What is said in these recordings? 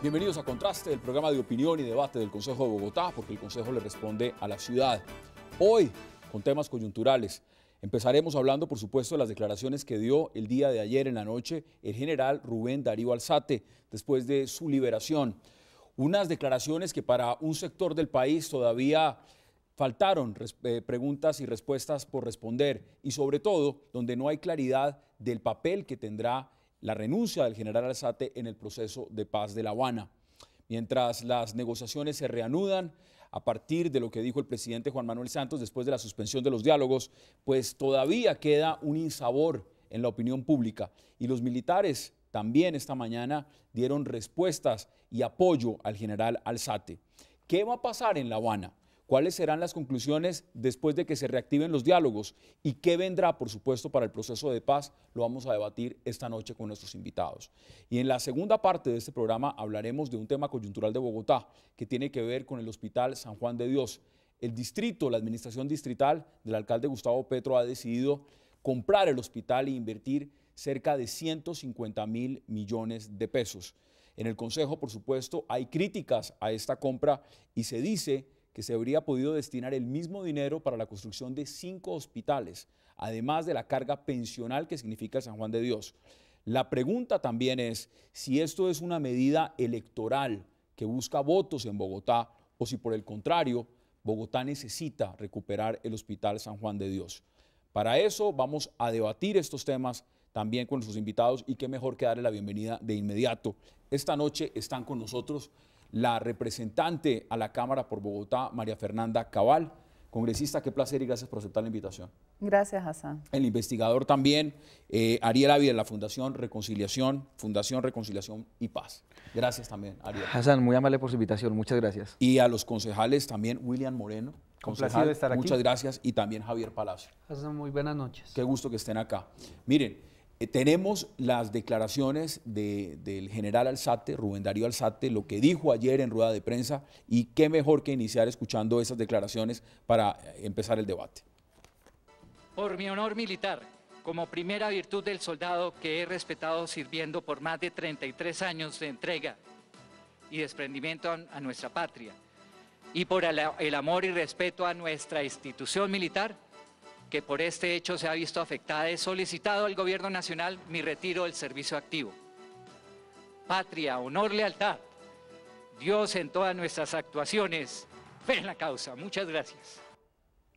Bienvenidos a Contraste, el programa de opinión y debate del Consejo de Bogotá, porque el Consejo le responde a la ciudad. Hoy, con temas coyunturales. Empezaremos hablando, por supuesto, de las declaraciones que dio el día de ayer en la noche el general Rubén Darío Alzate después de su liberación. Unas declaraciones que para un sector del país todavía faltaron eh, preguntas y respuestas por responder y sobre todo donde no hay claridad del papel que tendrá la renuncia del general Alzate en el proceso de paz de La Habana. Mientras las negociaciones se reanudan, a partir de lo que dijo el presidente Juan Manuel Santos después de la suspensión de los diálogos, pues todavía queda un insabor en la opinión pública. Y los militares también esta mañana dieron respuestas y apoyo al general Alzate. ¿Qué va a pasar en La Habana? ¿Cuáles serán las conclusiones después de que se reactiven los diálogos? ¿Y qué vendrá, por supuesto, para el proceso de paz? Lo vamos a debatir esta noche con nuestros invitados. Y en la segunda parte de este programa hablaremos de un tema coyuntural de Bogotá que tiene que ver con el Hospital San Juan de Dios. El distrito, la administración distrital del alcalde Gustavo Petro ha decidido comprar el hospital e invertir cerca de 150 mil millones de pesos. En el Consejo, por supuesto, hay críticas a esta compra y se dice que se habría podido destinar el mismo dinero para la construcción de cinco hospitales, además de la carga pensional que significa el San Juan de Dios. La pregunta también es si esto es una medida electoral que busca votos en Bogotá o si por el contrario Bogotá necesita recuperar el Hospital San Juan de Dios. Para eso vamos a debatir estos temas también con nuestros invitados y qué mejor que darle la bienvenida de inmediato. Esta noche están con nosotros la representante a la Cámara por Bogotá, María Fernanda Cabal. Congresista, qué placer y gracias por aceptar la invitación. Gracias, Hassan. El investigador también, eh, Ariel Ávila, la Fundación Reconciliación, Fundación Reconciliación y Paz. Gracias también, Ariel. Hassan, muy amable por su invitación, muchas gracias. Y a los concejales también, William Moreno. Con Complacido estar aquí. Muchas gracias y también Javier Palacio. Hassan, muy buenas noches. Qué gusto que estén acá. Miren, eh, tenemos las declaraciones del general Alzate, Rubén Darío Alzate, lo que dijo ayer en rueda de prensa y qué mejor que iniciar escuchando esas declaraciones para eh, empezar el debate. Por mi honor militar, como primera virtud del soldado que he respetado sirviendo por más de 33 años de entrega y desprendimiento a, nuestra patria, y por el amor y respeto a nuestra institución militar, que por este hecho se ha visto afectada, he solicitado al Gobierno Nacional mi retiro del servicio activo. Patria, honor, lealtad. Dios en todas nuestras actuaciones. Fe la causa. Muchas gracias.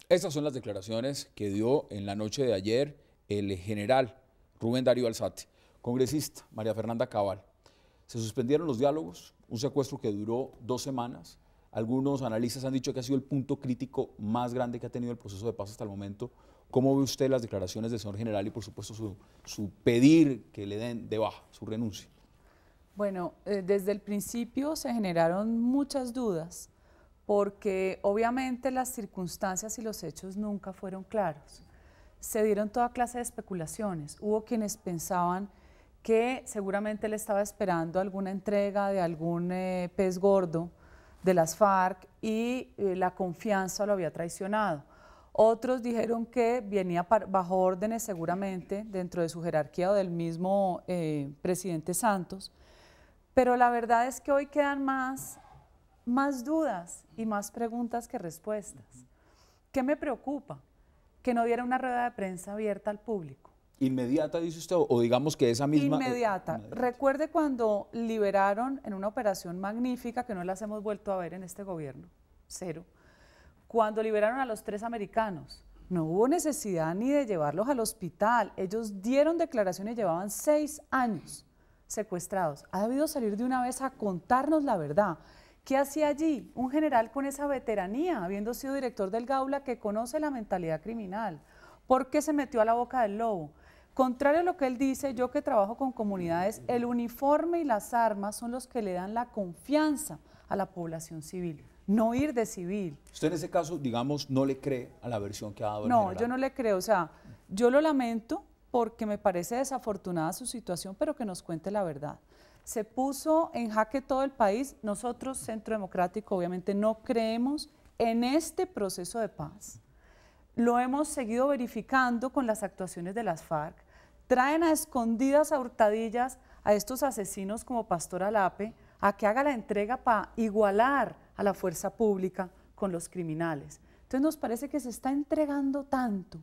Estas son las declaraciones que dio en la noche de ayer el general Rubén Darío Alzate, congresista María Fernanda Cabal. Se suspendieron los diálogos, un secuestro que duró dos semanas, algunos analistas han dicho que ha sido el punto crítico más grande que ha tenido el proceso de paz hasta el momento. ¿Cómo ve usted las declaraciones del señor general y, por supuesto, su, pedir que le den de baja su renuncia? Bueno, eh, desde el principio se generaron muchas dudas porque obviamente las circunstancias y los hechos nunca fueron claros. Se dieron toda clase de especulaciones. Hubo quienes pensaban que seguramente le estaba esperando alguna entrega de algún eh, pez gordo de las FARC y eh, la confianza lo había traicionado. Otros dijeron que venía bajo órdenes seguramente dentro de su jerarquía o del mismo eh, presidente Santos, pero la verdad es que hoy quedan más, más dudas y más preguntas que respuestas. ¿Qué me preocupa? Que no diera una rueda de prensa abierta al público inmediata, dice usted, o digamos que esa misma... Eh, inmediata. Recuerde cuando liberaron en una operación magnífica que no las hemos vuelto a ver en este gobierno, cero, cuando liberaron a los tres americanos. No hubo necesidad ni de llevarlos al hospital. Ellos dieron declaraciones, y llevaban seis años secuestrados. Ha debido salir de una vez a contarnos la verdad. ¿Qué hacía allí? Un general con esa veteranía, habiendo sido director del Gaula, que conoce la mentalidad criminal. ¿Por qué se metió a la boca del lobo? Contrario a lo que él dice, yo que trabajo con comunidades, el uniforme y las armas son los que le dan la confianza a la población civil, no ir de civil. Usted en ese caso, digamos, no le cree a la versión que ha dado. El no, yo no le creo, o sea, yo lo lamento porque me parece desafortunada su situación, pero que nos cuente la verdad. Se puso en jaque todo el país, nosotros, Centro Democrático, obviamente no creemos en este proceso de paz lo hemos seguido verificando con las actuaciones de las FARC, traen a escondidas a hurtadillas a estos asesinos como Pastor Alape a que haga la entrega para igualar a la fuerza pública con los criminales. Entonces nos parece que se está entregando tanto,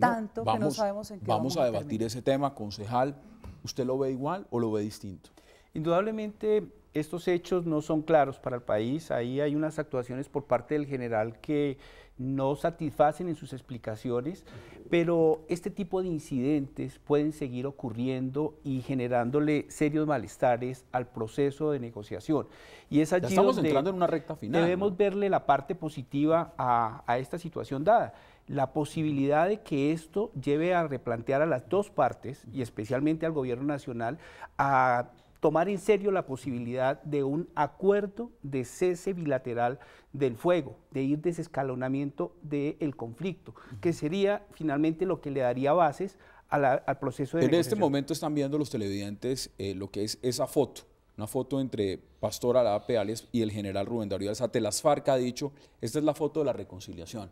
tanto que no sabemos en qué vamos, a debatir ese tema, concejal. ¿Usted lo ve igual o lo ve distinto? Indudablemente estos hechos no son claros para el país. Ahí hay unas actuaciones por parte del general que no satisfacen en sus explicaciones, pero este tipo de incidentes pueden seguir ocurriendo y generándole serios malestares al proceso de negociación. Y es allí estamos donde entrando en una recta final. Debemos verle la parte positiva a, a esta situación dada la posibilidad de que esto lleve a replantear a las dos partes y especialmente al gobierno nacional a tomar en serio la posibilidad de un acuerdo de cese bilateral del fuego, de ir desescalonamiento del conflicto, que sería finalmente lo que le daría bases al proceso de... En este momento están viendo los televidentes eh, lo que es esa foto, una foto entre Pastor Araba Peales y el general Rubén Darío Alzate. Las FARC ha dicho, esta es la foto de la reconciliación.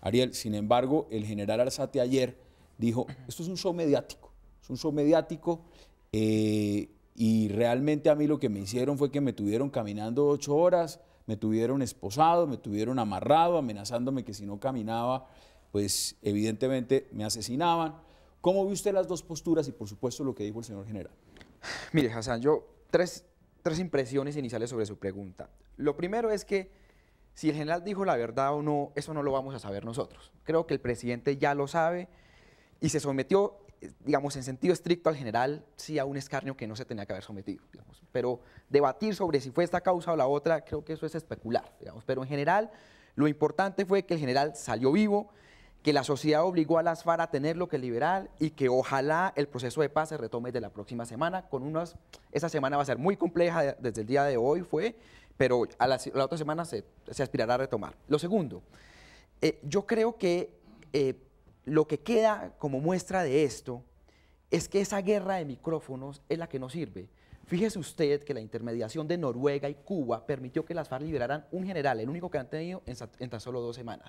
Ariel, sin embargo, el general Alzate ayer dijo, esto es un show mediático, es un show mediático. Eh, y realmente a mí lo que me hicieron fue que me tuvieron caminando ocho horas, me tuvieron esposado, me tuvieron amarrado, amenazándome que si no caminaba, pues evidentemente me asesinaban. ¿Cómo vi usted las dos posturas y por supuesto lo que dijo el señor general? Mire, Hassan, yo tres, tres impresiones iniciales sobre su pregunta. Lo primero es que si el general dijo la verdad o no, eso no lo vamos a saber nosotros. Creo que el presidente ya lo sabe y se sometió digamos, en sentido estricto al general, sí a un escarnio que no se tenía que haber sometido, Pero debatir sobre si fue esta causa o la otra, creo que eso es especular, digamos. Pero en general, lo importante fue que el general salió vivo, que la sociedad obligó a las FARC a tener lo que liberal y que ojalá el proceso de paz se retome desde la próxima semana. Con unas, esa semana va a ser muy compleja desde el día de hoy, fue, pero a la, otra semana se, aspirará a retomar. Lo segundo, eh, yo creo que... Eh, lo que queda como muestra de esto es que esa guerra de micrófonos es la que no sirve. Fíjese usted que la intermediación de Noruega y Cuba permitió que las FARC liberaran un general, el único que han tenido en, tan solo dos semanas.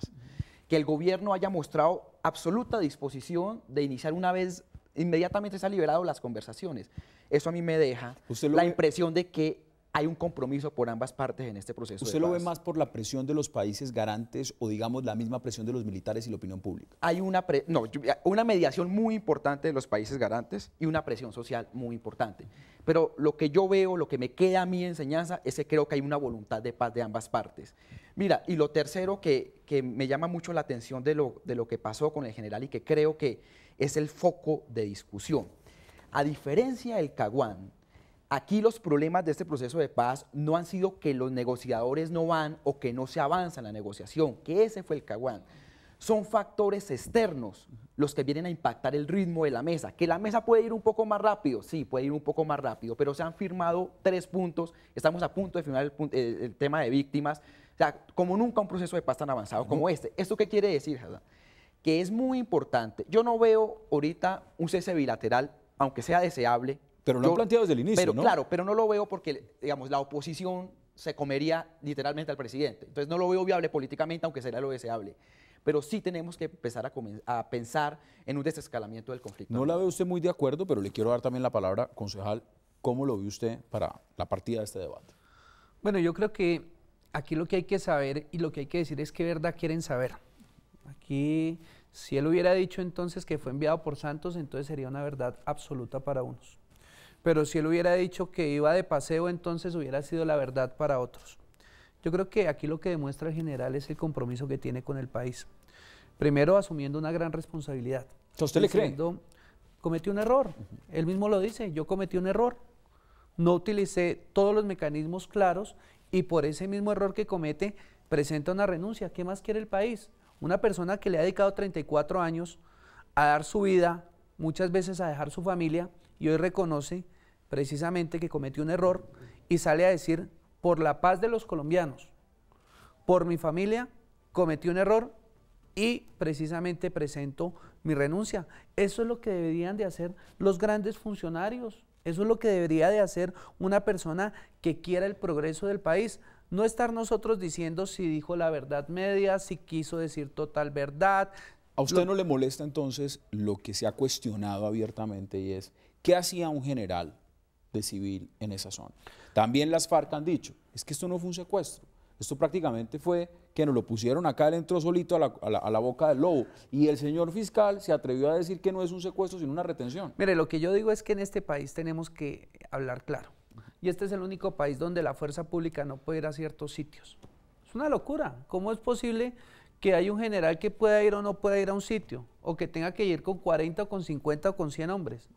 Que el gobierno haya mostrado absoluta disposición de iniciar una vez, inmediatamente se han liberado las conversaciones. Eso a mí me deja la impresión de que hay un compromiso por ambas partes en este proceso. ¿Usted lo ve más por la presión de los países garantes o digamos la misma presión de los militares y la opinión pública? Hay una, una mediación muy importante de los países garantes y una presión social muy importante. Pero lo que yo veo, lo que me queda a mi enseñanza es que creo que hay una voluntad de paz de ambas partes. Mira, y lo tercero que, que me llama mucho la atención de lo, de lo que pasó con el general y que creo que es el foco de discusión. A diferencia del Caguán, Aquí los problemas de este proceso de paz no han sido que los negociadores no van o que no se avanza en la negociación, que ese fue el caguán. Son factores externos los que vienen a impactar el ritmo de la mesa. Que la mesa puede ir un poco más rápido, sí, puede ir un poco más rápido, pero se han firmado tres puntos, estamos a punto de firmar el, tema de víctimas. O sea, como nunca un proceso de paz tan avanzado como este. ¿Esto qué quiere decir, Que es muy importante. Yo no veo ahorita un cese bilateral, aunque sea deseable, pero lo han planteado desde el inicio, pero, Claro, pero no lo veo porque, digamos, la oposición se comería literalmente al presidente. Entonces no lo veo viable políticamente, aunque sería lo deseable. Pero sí tenemos que empezar a, pensar en un desescalamiento del conflicto. No la ve usted muy de acuerdo, pero le quiero dar también la palabra, concejal. ¿Cómo lo ve usted para la partida de este debate? Bueno, yo creo que aquí lo que hay que saber y lo que hay que decir es qué verdad quieren saber. Aquí, si él hubiera dicho entonces que fue enviado por Santos, entonces sería una verdad absoluta para unos. Pero si él hubiera dicho que iba de paseo, entonces hubiera sido la verdad para otros. Yo creo que aquí lo que demuestra el general es el compromiso que tiene con el país. Primero, asumiendo una gran responsabilidad. ¿Usted le cree? Cometí un error. Él mismo lo dice, yo cometí un error. No utilicé todos los mecanismos claros y por ese mismo error que comete presenta una renuncia. ¿Qué más quiere el país? Una persona que le ha dedicado 34 años a dar su vida, muchas veces a dejar su familia, y hoy reconoce precisamente que cometió un error y sale a decir, por la paz de los colombianos, por mi familia, cometí un error y precisamente presento mi renuncia. Eso es lo que deberían de hacer los grandes funcionarios. Eso es lo que debería de hacer una persona que quiera el progreso del país. No estar nosotros diciendo si dijo la verdad media, si quiso decir total verdad. ¿A usted no le molesta entonces lo que se ha cuestionado abiertamente y es, ¿qué hacía un general civil en esa zona. También las FARC han dicho, es que esto no fue un secuestro, esto prácticamente fue que nos lo pusieron acá, él entró solito a la, boca del lobo. Y el señor fiscal se atrevió a decir que no es un secuestro, sino una retención. Mire, lo que yo digo es que en este país tenemos que hablar claro. Y este es el único país donde la fuerza pública no puede ir a ciertos sitios. Es una locura. ¿Cómo es posible que haya un general que pueda ir o no pueda ir a un sitio? O que tenga que ir con 40 o con 50 o con 100 hombres.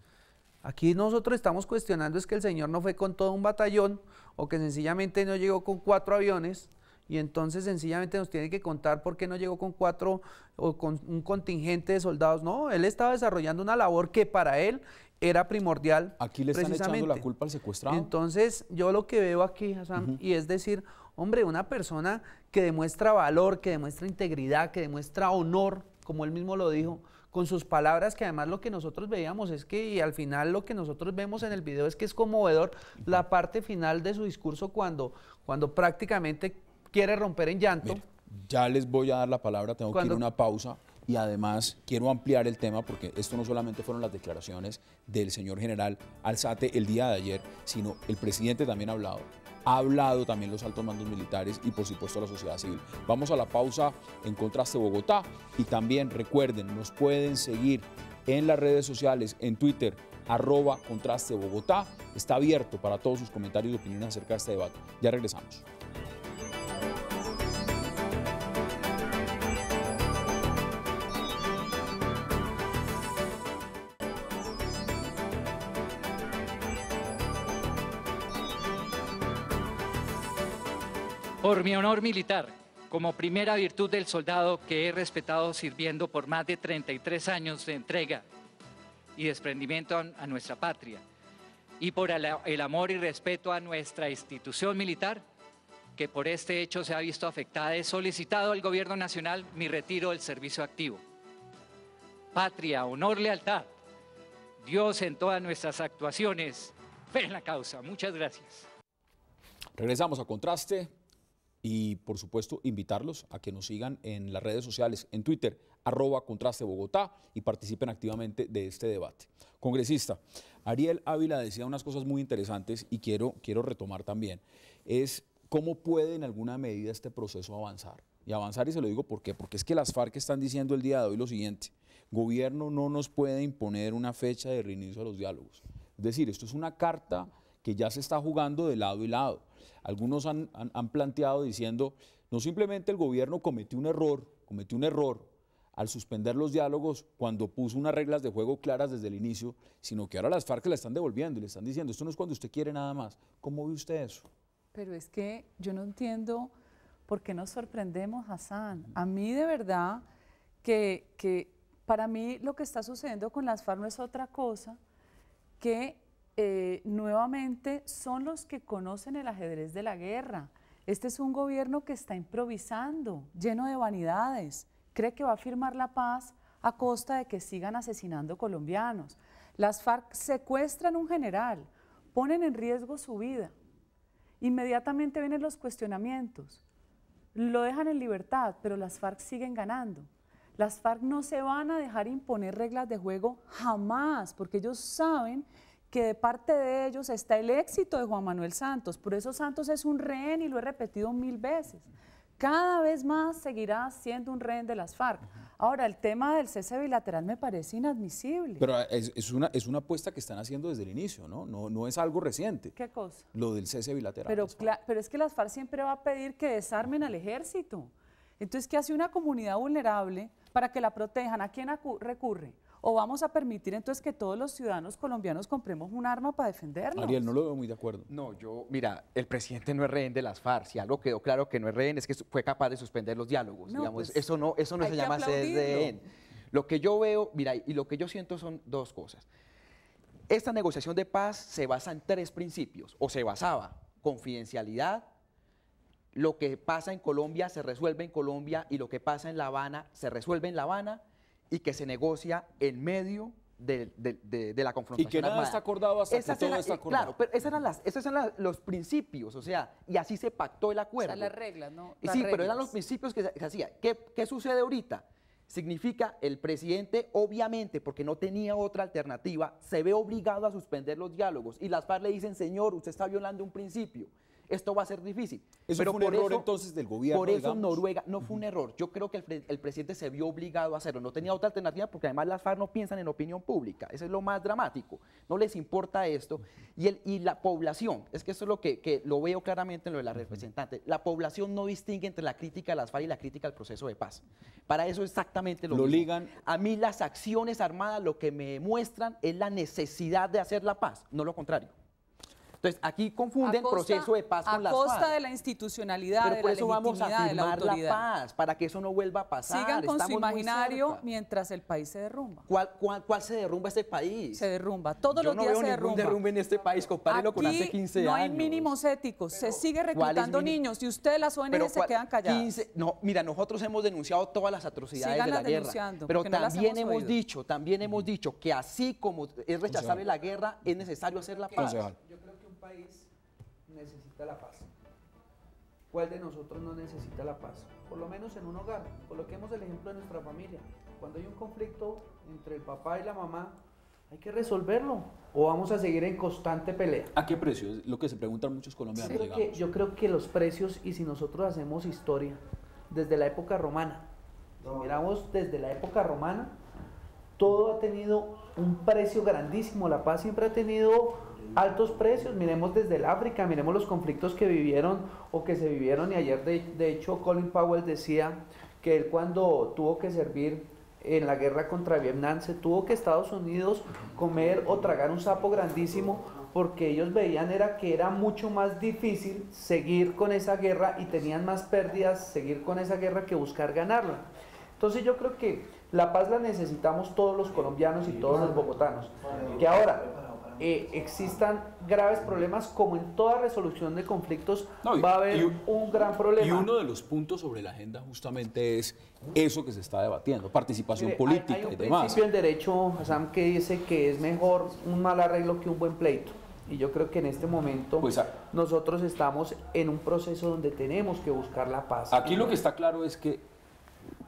Aquí nosotros estamos cuestionando es que el Señor no fue con todo un batallón o que sencillamente no llegó con cuatro aviones y entonces sencillamente nos tiene que contar por qué no llegó con cuatro o con un contingente de soldados. No, él estaba desarrollando una labor que para él era primordial. Aquí le están echando la culpa al secuestrado. Entonces yo lo que veo aquí, Hassan, y es decir, hombre, una persona que demuestra valor, que demuestra integridad, que demuestra honor, como él mismo lo dijo, con sus palabras, que además lo que nosotros veíamos es que, y al final lo que nosotros vemos en el video es que es conmovedor la parte final de su discurso cuando, cuando prácticamente quiere romper en llanto. ya les voy a dar la palabra, tengo que ir a una pausa y además quiero ampliar el tema porque esto no solamente fueron las declaraciones del señor general Alzate el día de ayer, sino el presidente también ha hablado. Ha hablado también los altos mandos militares y por supuesto la sociedad civil. Vamos a la pausa en contraste Bogotá y también recuerden, nos pueden seguir en las redes sociales, en Twitter, arroba contraste Bogotá. Está abierto para todos sus comentarios y opiniones acerca de este debate. Ya regresamos. Por mi honor militar, como primera virtud del soldado que he respetado sirviendo por más de 33 años de entrega y desprendimiento a nuestra patria, y por el amor y respeto a nuestra institución militar, que por este hecho se ha visto afectada, he solicitado al Gobierno Nacional mi retiro del servicio activo. Patria, honor, lealtad. Dios en todas nuestras actuaciones. ven en la causa. Muchas gracias. Regresamos a Contraste y por supuesto invitarlos a que nos sigan en las redes sociales, en Twitter, arroba contraste Bogotá y participen activamente de este debate. Congresista, Ariel Ávila decía unas cosas muy interesantes y quiero, quiero retomar también, es cómo puede en alguna medida este proceso avanzar. Y avanzar, y se lo digo por qué, porque es que las FARC están diciendo el día de hoy lo siguiente, gobierno no nos puede imponer una fecha de reinicio a los diálogos. Es decir, esto es una carta que ya se está jugando de lado y lado algunos han, planteado diciendo, no simplemente el gobierno cometió un error, cometió un error al suspender los diálogos cuando puso unas reglas de juego claras desde el inicio, sino que ahora las FARC la están devolviendo y le están diciendo, esto no es cuando usted quiere nada más. ¿Cómo ve usted eso? Pero es que yo no entiendo por qué nos sorprendemos, Hassan. A mí de verdad que, que para mí lo que está sucediendo con las FARC no es otra cosa que eh, nuevamente son los que conocen el ajedrez de la guerra. Este es un gobierno que está improvisando, lleno de vanidades. Cree que va a firmar la paz a costa de que sigan asesinando colombianos. Las FARC secuestran un general, ponen en riesgo su vida. Inmediatamente vienen los cuestionamientos. Lo dejan en libertad, pero las FARC siguen ganando. Las FARC no se van a dejar imponer reglas de juego jamás, porque ellos saben que de parte de ellos está el éxito de Juan Manuel Santos. Por eso Santos es un rehén y lo he repetido mil veces. Cada vez más seguirá siendo un rehén de las FARC. Ahora, el tema del cese bilateral me parece inadmisible. Pero es, una, es una apuesta que están haciendo desde el inicio, ¿no? No, no es algo reciente. ¿Qué cosa? Lo del cese bilateral. Pero, pues, pero es que las FARC siempre va a pedir que desarmen al ejército. Entonces, ¿qué hace una comunidad vulnerable? para que la protejan, ¿a quién recurre? ¿O vamos a permitir entonces que todos los ciudadanos colombianos compremos un arma para defendernos? Ariel, no lo veo muy de acuerdo. No, yo, mira, el presidente no es rehén de las FARC. Si algo quedó claro que no es rehén es que fue capaz de suspender los diálogos. Pues, eso no, eso no se llama ser Lo que yo veo, mira, y lo que yo siento son dos cosas. Esta negociación de paz se basa en tres principios, o se basaba, confidencialidad, lo que pasa en Colombia se resuelve en Colombia y lo que pasa en La Habana se resuelve en La Habana y que se negocia en medio de, la confrontación. Y que nada está acordado hasta que todo eh, acordado. Claro, pero eran esos eran los principios, o sea, y así se pactó el acuerdo. O sea, las reglas, ¿no? sí, pero eran los principios que se, hacía. ¿Qué, sucede ahorita? Significa el presidente, obviamente, porque no tenía otra alternativa, se ve obligado a suspender los diálogos y las FARC le dicen, señor, usted está violando un principio esto va a ser difícil. ¿Eso Pero fue un error entonces del gobierno? Por eso Noruega no fue un error. Yo creo que el, presidente se vio obligado a hacerlo. No tenía otra alternativa porque además las FARC no piensan en opinión pública. Eso es lo más dramático. No les importa esto. Y, el, y la población, es que eso es lo que, lo veo claramente en lo de la representante. La población no distingue entre la crítica a las FAR y la crítica al proceso de paz. Para eso exactamente lo, lo ligan. A mí las acciones armadas lo que me muestran es la necesidad de hacer la paz, no lo contrario. Entonces, aquí confunden el proceso de paz con la paz. A costa de la institucionalidad, Pero de por eso vamos a firmar la, paz, para que eso no vuelva a pasar. Sigan con su imaginario mientras el país se derrumba. ¿Cuál, se derrumba este país? Se derrumba, todos los días se derrumba. derrumbe en este país, compárenlo con hace 15 años. no hay mínimos éticos, se sigue reclutando niños y ustedes las ONG se quedan calladas. no, mira, nosotros hemos denunciado todas las atrocidades de la guerra. Pero también hemos dicho, también hemos dicho que así como es rechazable la guerra, es necesario hacer la paz. Concejal país necesita la paz. ¿Cuál de nosotros no necesita la paz? Por lo menos en un hogar. Coloquemos el ejemplo de nuestra familia. Cuando hay un conflicto entre el papá y la mamá, hay que resolverlo o vamos a seguir en constante pelea. ¿A qué precio? Es lo que se preguntan muchos colombianos. que, yo creo que los precios y si nosotros hacemos historia desde la época romana, si miramos desde la época romana, todo ha tenido un precio grandísimo. La paz siempre ha tenido altos precios. Miremos desde el África, miremos los conflictos que vivieron o que se vivieron. Y ayer, de, hecho, Colin Powell decía que él cuando tuvo que servir en la guerra contra Vietnam, se tuvo que Estados Unidos comer o tragar un sapo grandísimo porque ellos veían era que era mucho más difícil seguir con esa guerra y tenían más pérdidas seguir con esa guerra que buscar ganarla. Entonces yo creo que la paz la necesitamos todos los colombianos y todos los bogotanos. Que ahora eh, existan graves problemas, como en toda resolución de conflictos va a haber un gran problema. Y uno de los puntos sobre la agenda justamente es eso que se está debatiendo, participación política política hay, hay un principio en derecho, Hassan, que dice que es mejor un mal arreglo que un buen pleito. Y yo creo que en este momento pues, ah, nosotros estamos en un proceso donde tenemos que buscar la paz. Aquí lo que está claro es que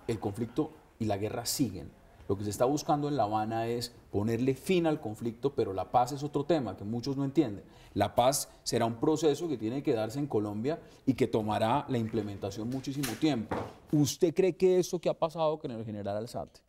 el conflicto y la guerra siguen lo que se está buscando en La Habana es ponerle fin al conflicto, pero la paz es otro tema que muchos no entienden. La paz será un proceso que tiene que darse en Colombia y que tomará la implementación muchísimo tiempo. ¿Usted cree que eso que ha pasado con el general Alzate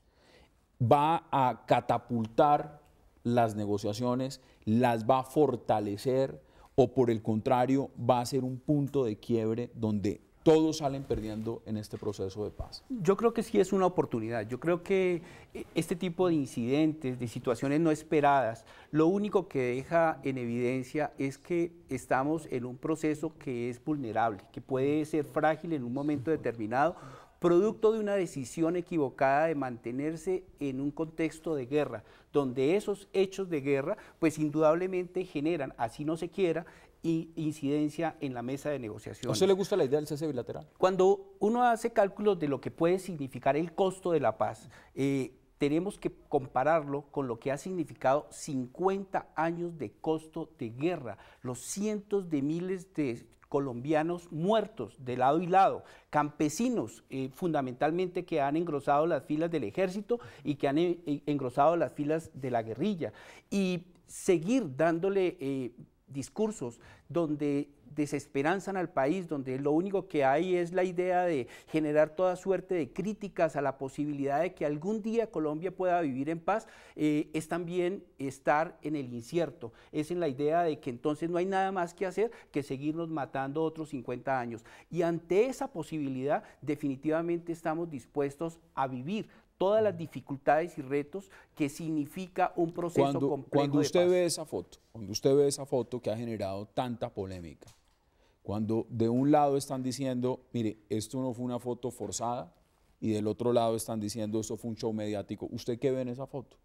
va a catapultar las negociaciones, las va a fortalecer o por el contrario va a ser un punto de quiebre donde todos salen perdiendo en este proceso de paz. Yo creo que sí es una oportunidad. Yo creo que eh, este tipo de incidentes, de situaciones no esperadas, lo único que deja en evidencia es que estamos en un proceso que es vulnerable, que puede ser frágil en un momento determinado, producto de una decisión equivocada de mantenerse en un contexto de guerra, donde esos hechos de guerra, pues indudablemente generan, así no se quiera, incidencia en la mesa de negociación. ¿A usted le gusta la idea del cese bilateral? Cuando uno hace cálculos de lo que puede significar el costo de la paz, eh, tenemos que compararlo con lo que ha significado 50 años de costo de guerra, los cientos de miles de colombianos muertos de lado y lado, campesinos eh, fundamentalmente que han engrosado las filas del ejército y que han eh, engrosado las filas de la guerrilla. Y seguir dándole discursos donde desesperanzan al país, donde lo único que hay es la idea de generar toda suerte de críticas a la posibilidad de que algún día Colombia pueda vivir en paz, eh, es también estar en el incierto, es en la idea de que entonces no hay nada más que hacer que seguirnos matando otros 50 años. Y ante esa posibilidad definitivamente estamos dispuestos a vivir todas las dificultades y retos que significa un proceso cuando, complejo. Cuando usted ve esa foto, cuando usted ve esa foto que ha generado tanta polémica, cuando de un lado están diciendo, mire, esto no fue una foto forzada, y del otro lado están diciendo, esto fue un show mediático, ¿usted qué ve en esa foto?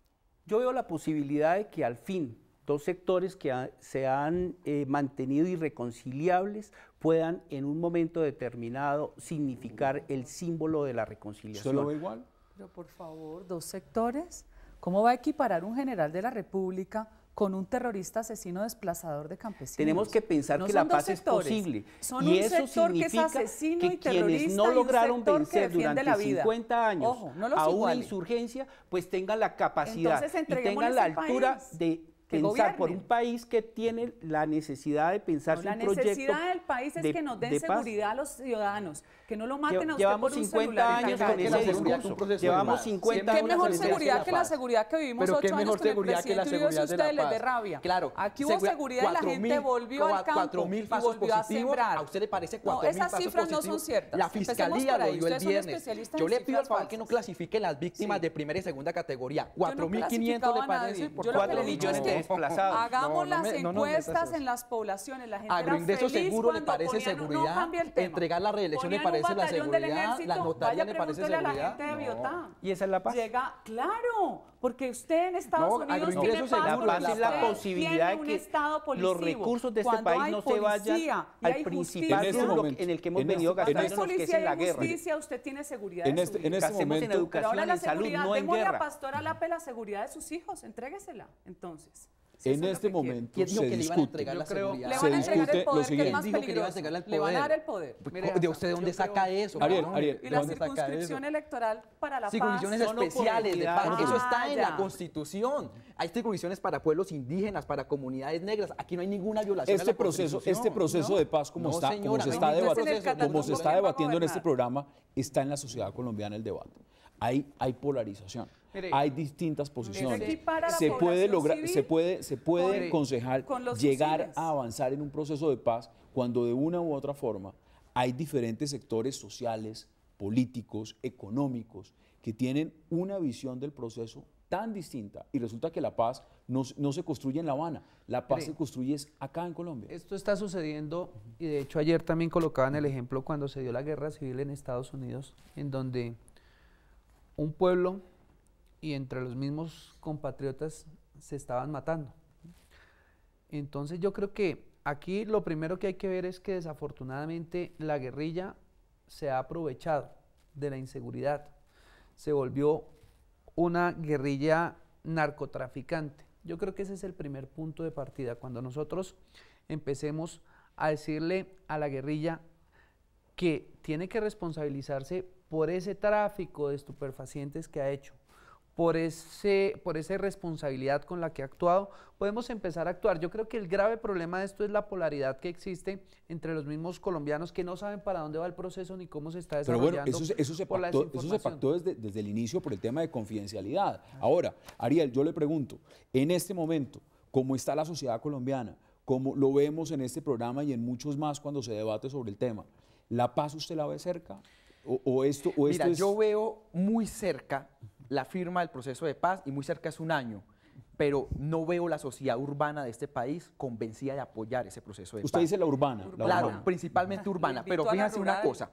Yo veo la posibilidad de que al fin dos sectores que se han eh, mantenido irreconciliables puedan en un momento determinado significar el símbolo de la reconciliación. ¿Usted lo ve igual? Pero por favor, dos sectores. ¿Cómo va a equiparar un general de la República con un terrorista asesino desplazador de campesinos. Tenemos que pensar que la paz es posible. Son y eso significa que, asesino y terrorista. no lograron vencer durante la 50 años a una insurgencia, pues tenga la capacidad y tengan la altura de pensar por un país que tiene la necesidad de pensar en su proyecto. La necesidad del país es que nos den seguridad a los ciudadanos, que no lo maten a usted Llevamos por un 50 años con ese discurso. Llevamos 50 años. ¿Qué mejor seguridad que la seguridad que vivimos 8 años con el presidente y a ustedes le rabia? Claro. Aquí hubo seguridad y la gente volvió al campo y volvió a sembrar. ¿A usted le parece 4 mil pasos Esas cifras no son ciertas. La Fiscalía lo dio el viernes. Yo le pido al favor que no clasifique las víctimas de primera y segunda categoría. 4.500 le parece. por 4 por le desplazado. Hagamos las me- no encuestas en las poblaciones. La gente Agroingreso era feliz seguro le parece ponían- no, seguridad, el entregar la reelección le parece la seguridad, ejército, la notaria le parece pregúntele a la seguridad. gente de Biotá. Y esa es la paz. Llega, claro, porque usted en Estados No, Unidos tiene paz, la paz es la posibilidad de que los recursos de este país no se vayan al principal En el que hemos venido este- gastando Cuando que es la y hay guerra. justicia, usted tiene seguridad En este, en este Gastemos en educación, en salud, no en guerra. a guerra. Pastora Lape la seguridad de sus hijos, entréguesela, entonces en este momento se discute. Le a el poder, lo siguiente. Que es más peligroso? le, van a dar el poder. Pues, ¿De usted dónde saca eso? Ariel, y la circunscripción electoral para la paz. Circunscripciones especiales de paz. eso está en la Constitución. Hay circunscripciones para pueblos indígenas, para comunidades negras. Aquí no hay ninguna violación este la proceso, Este proceso de paz, como, está, se está, debatiendo, como se está debatiendo en este programa, está en la sociedad colombiana el debate. Ahí hay polarización hay distintas posiciones. Se puede lograr, se puede, se puede aconsejar llegar a avanzar en un proceso de paz cuando de una u otra forma hay diferentes sectores sociales, políticos, económicos, que tienen una visión del proceso tan distinta y resulta que la paz no, se construye en La Habana, la paz se construye acá en Colombia. Esto está sucediendo y de hecho ayer también colocaban el ejemplo cuando se dio la guerra civil en Estados Unidos, en donde un pueblo y entre los mismos compatriotas se estaban matando. Entonces yo creo que aquí lo primero que hay que ver es que desafortunadamente la guerrilla se ha aprovechado de la inseguridad. Se volvió una guerrilla narcotraficante. Yo creo que ese es el primer punto de partida. Cuando nosotros empecemos a decirle a la guerrilla que tiene que responsabilizarse por ese tráfico de estupefacientes que ha hecho, por, ese, por esa responsabilidad con la que ha actuado, podemos empezar a actuar. Yo creo que el grave problema de esto es la polaridad que existe entre los mismos colombianos que no saben para dónde va el proceso ni cómo se está desarrollando. Pero bueno, eso, eso se, pactó, desde, el inicio por el tema de confidencialidad. Ahora, Ariel, yo le pregunto, en este momento, ¿cómo está la sociedad colombiana? Como lo vemos en este programa y en muchos más cuando se debate sobre el tema, ¿la paz usted la ve cerca? ¿O, esto, o esto Mira, yo veo muy cerca la firma del proceso de paz y muy cerca es un año. Pero no veo la sociedad urbana de este país convencida de apoyar ese proceso de paz. Usted dice la urbana. claro, principalmente urbana. Pero fíjense una cosa.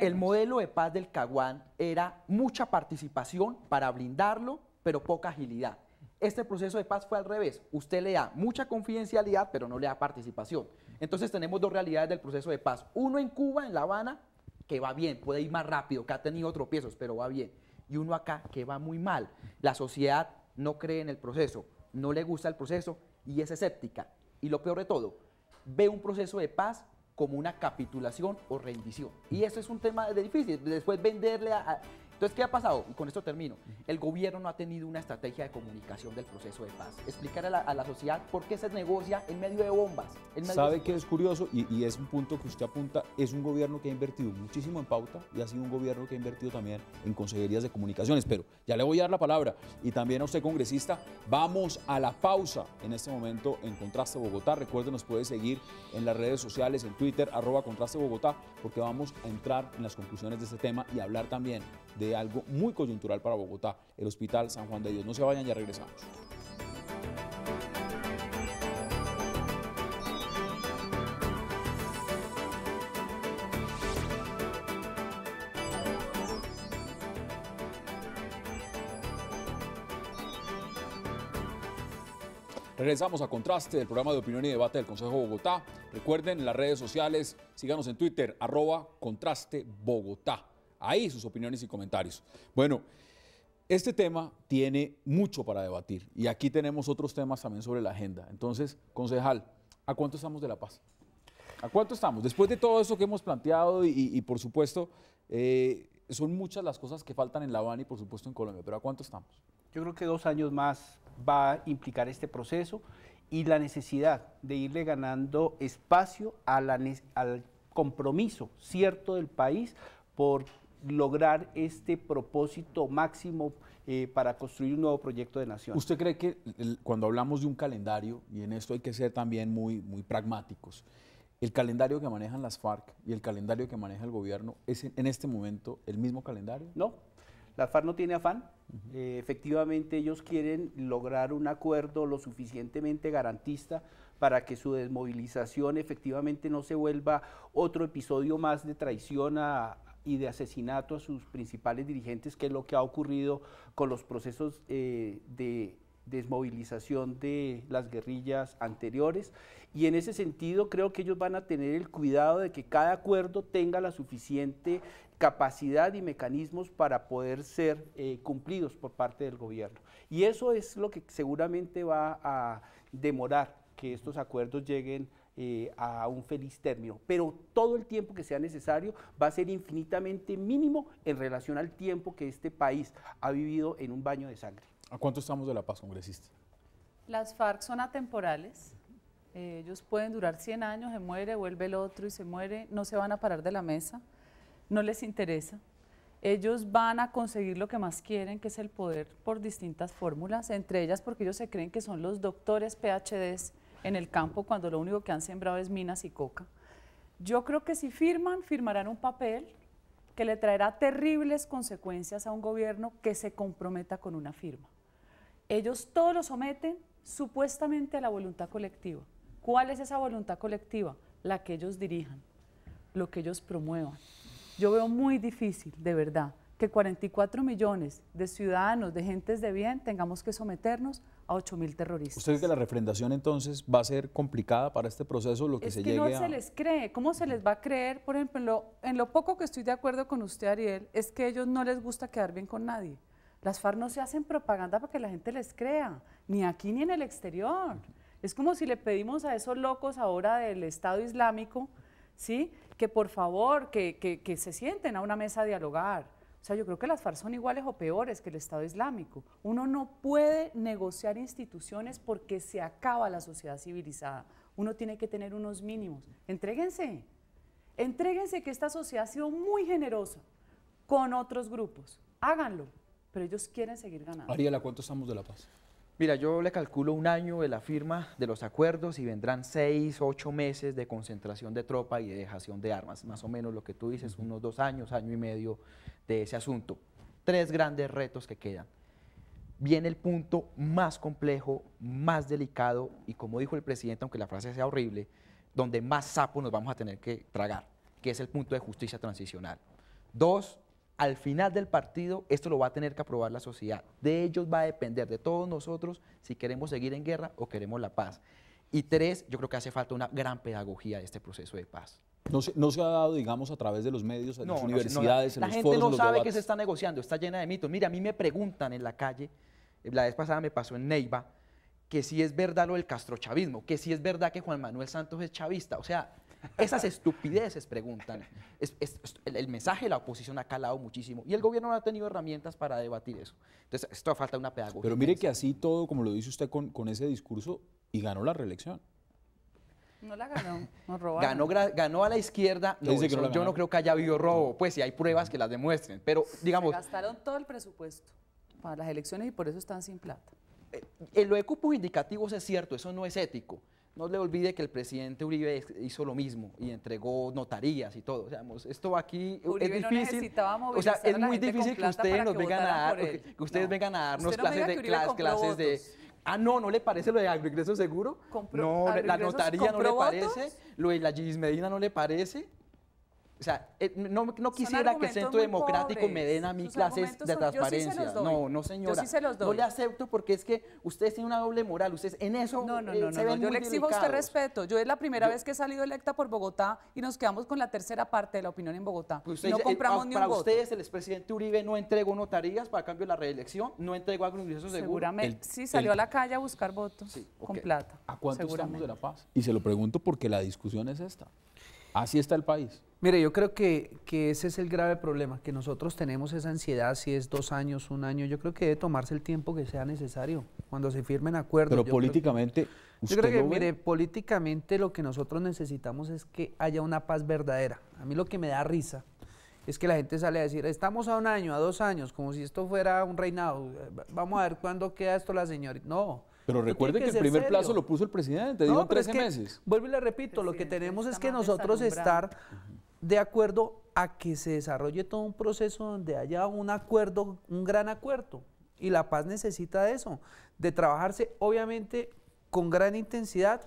El modelo de paz del Caguán era mucha participación para blindarlo, pero poca agilidad. Este proceso de paz fue al revés. Usted le da mucha confidencialidad, pero no le da participación. Entonces tenemos dos realidades del proceso de paz. Uno en Cuba, en La Habana, que va bien, puede ir más rápido, que ha tenido tropiezos, pero va bien y uno acá que va muy mal. La sociedad no cree en el proceso, no le gusta el proceso y es escéptica. Y lo peor de todo, ve un proceso de paz como una capitulación o rendición. Y eso es un tema de difícil. Después venderle a entonces, ¿qué ha pasado? Y con esto termino. El gobierno no ha tenido una estrategia de comunicación del proceso de paz. Explicar a la, sociedad por qué se negocia en medio de bombas. ¿Sabe que es curioso? Y, es un punto que usted apunta. Es un gobierno que ha invertido muchísimo en pauta y ha sido un gobierno que ha invertido también en consejerías de comunicaciones. Pero ya le voy a dar la palabra. Y también a usted, congresista, vamos a la pausa en este momento en Contraste Bogotá. Recuerden nos puede seguir en las redes sociales, en Twitter, arroba Contraste Bogotá, porque vamos a entrar en las conclusiones de este tema y hablar también de algo muy coyuntural para Bogotá, el Hospital San Juan de Dios. No se vayan, ya regresamos. Regresamos a Contraste, el programa de opinión y debate del Consejo de Bogotá. Recuerden las redes sociales, síganos en Twitter, arroba Contraste Bogotá ahí sus opiniones y comentarios. Bueno, este tema tiene mucho para debatir y aquí tenemos otros temas también sobre la agenda. Entonces, concejal, ¿a cuánto estamos de la paz? ¿A cuánto estamos? Después de todo eso que hemos planteado y, por supuesto, eh, son muchas las cosas que faltan en La Habana y por supuesto en Colombia, pero ¿a cuánto estamos? Yo creo que dos años más va a implicar este proceso y la necesidad de irle ganando espacio al compromiso cierto del país por lograr este propósito máximo eh, para construir un nuevo proyecto de nación. ¿Usted cree que cuando hablamos de un calendario, y en esto hay que ser también muy, muy pragmáticos, el calendario que manejan las FARC y el calendario que maneja el gobierno es en, este momento el mismo calendario? No, las FARC no tiene afán. Eh, efectivamente, ellos quieren lograr un acuerdo lo suficientemente garantista para que su desmovilización efectivamente no se vuelva otro episodio más de traición a, y de asesinato a sus principales dirigentes, que es lo que ha ocurrido con los procesos eh, de desmovilización de las guerrillas anteriores. Y en ese sentido creo que ellos van a tener el cuidado de que cada acuerdo tenga la suficiente capacidad y mecanismos para poder ser eh, cumplidos por parte del gobierno. Y eso es lo que seguramente va a demorar que estos acuerdos lleguen eh, a un feliz término. Pero todo el tiempo que sea necesario va a ser infinitamente mínimo en relación al tiempo que este país ha vivido en un baño de sangre. ¿A cuánto estamos de la paz, congresista? Las FARC son atemporales. Eh, ellos pueden durar 100 años, se muere, vuelve el otro y se muere. No se van a parar de la mesa. No les interesa. Ellos van a conseguir lo que más quieren, que es el poder por distintas fórmulas, entre ellas porque ellos se creen que son los doctores PhDs en el campo cuando lo único que han sembrado es minas y coca. Yo creo que si firman, firmarán un papel que le traerá terribles consecuencias a un gobierno que se comprometa con una firma. Ellos todos lo someten supuestamente a la voluntad colectiva. ¿Cuál es esa voluntad colectiva? La que ellos dirijan, lo que ellos promuevan. Yo veo muy difícil, de verdad, que 44 millones de ciudadanos, de gentes de bien, tengamos que someternos a 8 mil terroristas. ¿Usted cree que la refrendación entonces va a ser complicada para este proceso, lo que es se que no se les cree. ¿Cómo se les va a creer? Por ejemplo, en lo, poco que estoy de acuerdo con usted, Ariel, es que a ellos no les gusta quedar bien con nadie. Las FARC no se hacen propaganda para que la gente les crea, ni aquí ni en el exterior. Es como si le pedimos a esos locos ahora del Estado Islámico, ¿sí? que por favor, que, que se sienten a una mesa a dialogar, sea, yo creo que las FARC son iguales o peores que el Estado Islámico. Uno no puede negociar instituciones porque se acaba la sociedad civilizada. Uno tiene que tener unos mínimos. Entréguense. Entréguense que esta sociedad ha sido muy generosa con otros grupos. Háganlo, pero ellos quieren seguir ganando. Ariela, ¿cuántos estamos de la paz? Mira, yo le calculo un año de la firma de los acuerdos y vendrán seis, ocho meses de concentración de tropa y de dejación de armas. Más o menos lo que tú dices, unos dos años, año y medio de ese asunto. Tres grandes retos que quedan. Viene el punto más complejo, más delicado y como dijo el presidente, aunque la frase sea horrible, donde más sapo nos vamos a tener que tragar, que es el punto de justicia transicional. Dos, al final del partido esto lo va a tener que aprobar la sociedad. De ellos va a depender, de todos nosotros, si queremos seguir en guerra o queremos la paz. Y tres, yo creo que hace falta una gran pedagogía de este proceso de paz. No se, ha dado, digamos, a través de los medios, a las universidades, en la, los foros, La gente no sabe que se está negociando, está llena de mitos. Mira, a mí me preguntan en la calle, eh, la vez pasada me pasó en Neiva, que si es verdad lo del castrochavismo, que si es verdad que Juan Manuel Santos es chavista. O sea, esas estupideces preguntan. el, mensaje de la oposición ha calado muchísimo y el gobierno no ha tenido herramientas para debatir eso. Entonces, esto falta una pedagogía. Pero mire que así todo, como lo dice usted con, ese discurso, y ganó la reelección. No la ganó, no robaron. Ganó, a la izquierda. yo no creo que haya habido robo, pues si hay pruebas que las demuestren. Pero digamos. gastaron todo el presupuesto para las elecciones y por eso están sin plata. En eh, lo de cupos indicativos es cierto, eso no es ético. No le olvide que el presidente Uribe hizo lo mismo y entregó notarías y todo. O sea, esto aquí es difícil. o sea, es muy difícil que ustedes nos vengan a dar, que, ustedes vengan a darnos clases de clases de Ah, no, ¿no le parece lo de agregreso seguro? no, la notaría no le parece, lo de la gismedina Medina no le parece. O sea, eh, no, quisiera que el Centro Democrático me den a mí clases de transparencia. no, no, señora. Yo se los No le acepto porque es que ustedes tienen una doble moral. Ustedes en eso no, eh, Yo le exijo usted respeto. Yo es la primera vez que he salido electa por Bogotá y nos quedamos con la tercera parte de la opinión en Bogotá. Pues no eh, compramos ah, ni un Para ustedes, el expresidente Uribe no entregó notarías para cambio de la reelección, no entregó agrimulso seguro. Seguramente. sí, salió a la calle a buscar votos con plata. ¿A cuánto estamos de la paz? Y se lo pregunto porque la discusión es esta. Así está el país. Mire, yo creo que, ese es el grave problema, que nosotros tenemos esa ansiedad, si es dos años, un año, yo creo que debe tomarse el tiempo que sea necesario, cuando se firmen acuerdos. Pero políticamente... yo creo que, mire, políticamente lo que nosotros necesitamos es que haya una paz verdadera. A mí lo que me da risa es que la gente sale a decir, estamos a un año, a dos años, como si esto fuera un reinado, vamos a ver cuándo queda esto la señorita. No, pero recuerde que, el primer plazo lo puso el presidente, no, dijo 13 meses. Vuelvo y le repito, lo que tenemos es que nosotros estar de acuerdo a que se desarrolle todo un proceso donde haya un acuerdo, un gran acuerdo. Y la paz necesita de eso, de trabajarse obviamente con gran intensidad,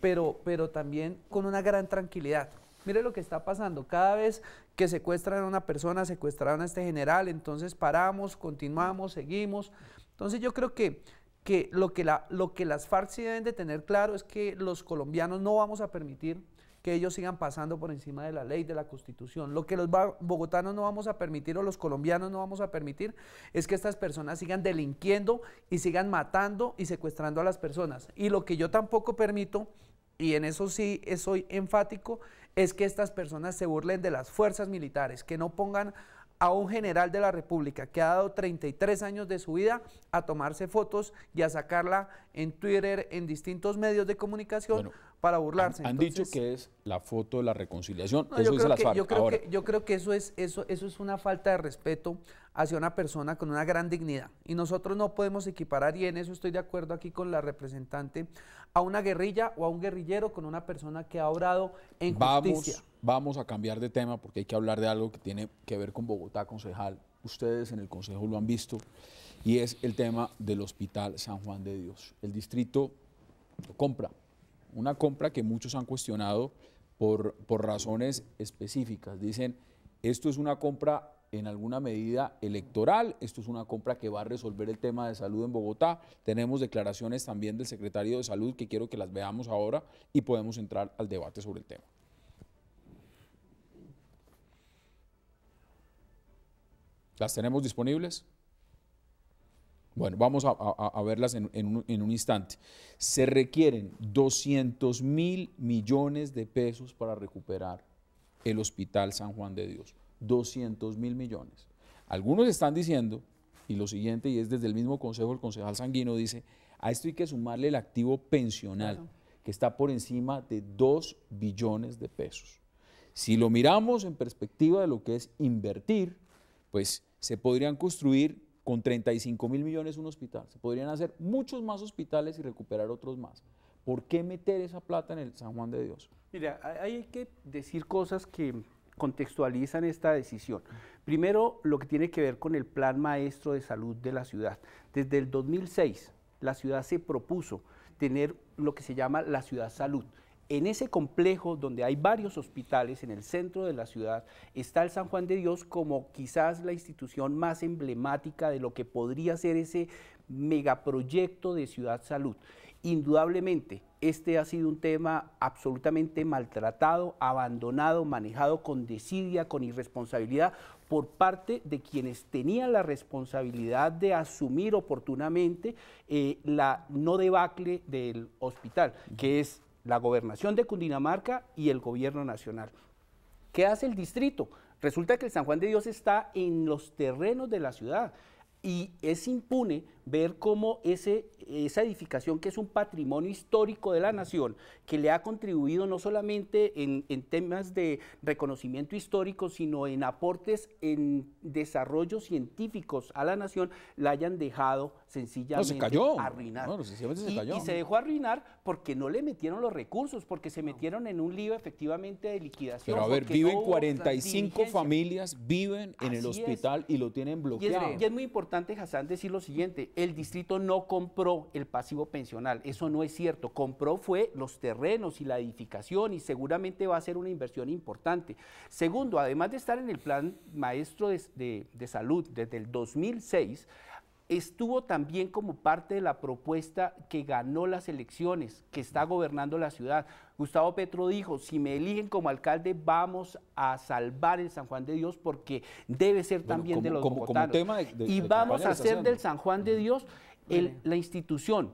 pero, pero también con una gran tranquilidad. Mire lo que está pasando, cada vez que secuestran a una persona, secuestraron a este general, entonces paramos, continuamos, seguimos. Entonces yo creo que que lo que, la, lo que las FARC deben de tener claro es que los colombianos no vamos a permitir que ellos sigan pasando por encima de la ley, de la constitución. Lo que los bogotanos no vamos a permitir o los colombianos no vamos a permitir es que estas personas sigan delinquiendo y sigan matando y secuestrando a las personas. Y lo que yo tampoco permito, y en eso sí soy enfático, es que estas personas se burlen de las fuerzas militares, que no pongan a un general de la República que ha dado 33 años de su vida a tomarse fotos y a sacarla en Twitter, en distintos medios de comunicación para burlarse. Han, dicho que es la foto de la reconciliación. eso yo, creo que, yo, creo que, eso es, eso, eso es una falta de respeto hacia una persona con una gran dignidad. Y nosotros no podemos equiparar, y en eso estoy de acuerdo aquí con la representante, a una guerrilla o a un guerrillero con una persona que ha obrado en justicia vamos a cambiar de tema porque hay que hablar de algo que tiene que ver con Bogotá, concejal. Ustedes en el Consejo lo han visto y es el tema del Hospital San Juan de Dios. El distrito compra, una compra que muchos han cuestionado por, por razones específicas. Dicen, esto es una compra en alguna medida electoral, esto es una compra que va a resolver el tema de salud en Bogotá. Tenemos declaraciones también del secretario de salud que quiero que las veamos ahora y podemos entrar al debate sobre el tema. ¿Las tenemos disponibles? Bueno, vamos a, verlas en, un, instante. Se requieren 200 mil millones de pesos para recuperar el Hospital San Juan de Dios. 200 mil millones. Algunos están diciendo, y lo siguiente, y es desde el mismo consejo, el concejal Sanguino dice, a esto hay que sumarle el activo pensional, que está por encima de 2 billones de pesos. Si lo miramos en perspectiva de lo que es invertir, pues se podrían construir con 35 mil millones un hospital, se podrían hacer muchos más hospitales y recuperar otros más. ¿Por qué meter esa plata en el San Juan de Dios? Mira, hay que decir cosas que contextualizan esta decisión. Primero, lo que tiene que ver con el plan maestro de salud de la ciudad. Desde el 2006, la ciudad se propuso tener lo que se llama la ciudad salud. En ese complejo donde hay varios hospitales en el centro de la ciudad está el San Juan de Dios como quizás la institución más emblemática de lo que podría ser ese megaproyecto de Ciudad Salud. Indudablemente, este ha sido un tema absolutamente maltratado, abandonado, manejado con desidia, con irresponsabilidad por parte de quienes tenían la responsabilidad de asumir oportunamente eh, la no debacle del hospital, que es la gobernación de Cundinamarca y el gobierno nacional. ¿Qué hace el distrito? Resulta que el San Juan de Dios está en los terrenos de la ciudad y es impune ver cómo ese, esa edificación, que es un patrimonio histórico de la nación, que le ha contribuido no solamente en, temas de reconocimiento histórico, sino en aportes en desarrollos científicos a la nación, la hayan dejado sencillamente arruinar. y, se dejó arruinar porque no le metieron los recursos, porque se metieron en un lío efectivamente de liquidación. Pero a ver, viven 45 familias, viven en el hospital y lo tienen bloqueado. Y es, y es muy importante, Hassan, decir lo siguiente, el distrito no compró el pasivo pensional. Eso no es cierto. Compró fue los terrenos y la edificación y seguramente va a ser una inversión importante. Segundo, además de estar en el plan maestro de, salud desde el 2006, estuvo también como parte de la propuesta que ganó las elecciones, que está gobernando la ciudad. Gustavo Petro dijo, si me eligen como alcalde, vamos a salvar el San Juan de Dios porque debe ser también de los y vamos a hacer del San Juan de Dios la institución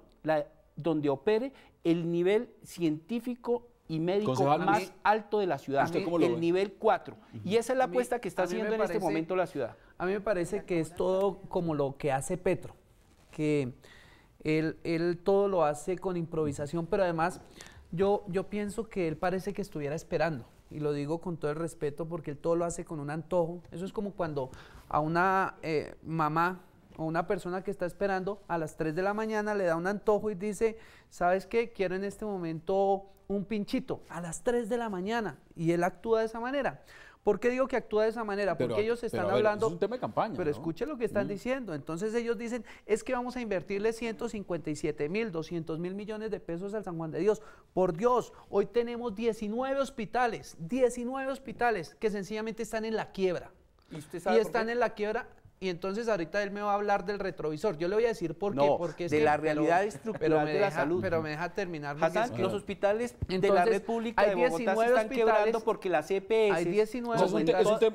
donde opere el nivel científico y médico más alto de la ciudad, el nivel 4. Y esa es la apuesta que está haciendo en este momento la ciudad. A mí me parece que es todo como lo que hace Petro, que él, todo lo hace con improvisación, pero además yo, yo pienso que él parece que estuviera esperando y lo digo con todo el respeto porque él todo lo hace con un antojo. Eso es como cuando a una eh, mamá o una persona que está esperando a las 3 de la mañana le da un antojo y dice, ¿sabes qué? Quiero en este momento un pinchito a las 3 de la mañana. Y él actúa de esa manera. ¿Por qué digo que actúa de esa manera? Porque ellos están hablando. Es un tema de campaña. Pero escuche lo que están diciendo. Entonces ellos dicen: es que vamos a invertirle 157 mil, 200 mil millones de pesos al San Juan de Dios. Por Dios, hoy tenemos 19 hospitales, 19 hospitales que sencillamente están en la quiebra. Y, están en la quiebra y entonces ahorita él me va a hablar del retrovisor. Yo le voy a decir por qué. Porque de la realidad estructural me de deja, salud. Pero me deja terminar. los hospitales de la República hay de Bogotá se están quebrando porque las EPS... Hay 19